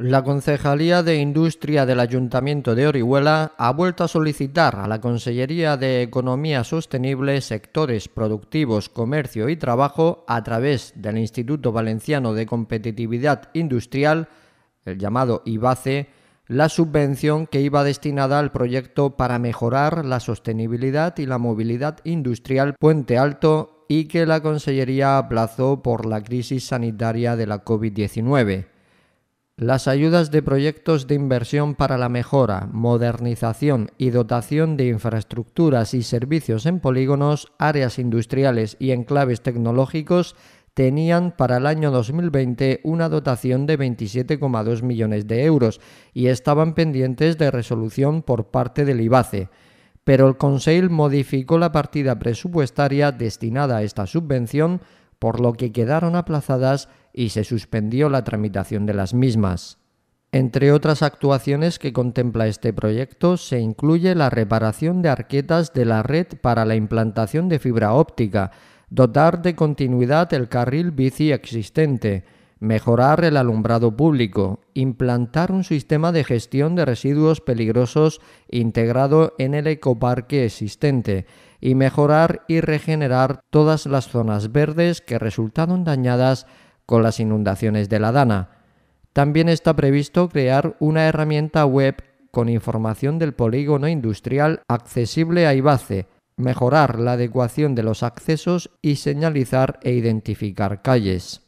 La Concejalía de Industria del Ayuntamiento de Orihuela ha vuelto a solicitar a la Consellería de Economía Sostenible, Sectores Productivos, Comercio y Trabajo, a través del Instituto Valenciano de Competitividad Industrial, el llamado IBACE, la subvención que iba destinada al proyecto para mejorar la sostenibilidad y la movilidad industrial Puente Alto y que la Consellería aplazó por la crisis sanitaria de la COVID-19. Las ayudas de proyectos de inversión para la mejora, modernización y dotación de infraestructuras y servicios en polígonos, áreas industriales y enclaves tecnológicos tenían para el año 2020 una dotación de 27,2 millones de euros y estaban pendientes de resolución por parte del IBACE. Pero el Consejo modificó la partida presupuestaria destinada a esta subvención, por lo que quedaron aplazadas y se suspendió la tramitación de las mismas. Entre otras actuaciones que contempla este proyecto se incluye la reparación de arquetas de la red para la implantación de fibra óptica, dotar de continuidad el carril bici existente, mejorar el alumbrado público, implantar un sistema de gestión de residuos peligrosos integrado en el ecoparque existente y mejorar y regenerar todas las zonas verdes que resultaron dañadas con las inundaciones de la Dana. También está previsto crear una herramienta web con información del polígono industrial accesible a Ibace, mejorar la adecuación de los accesos y señalizar e identificar calles.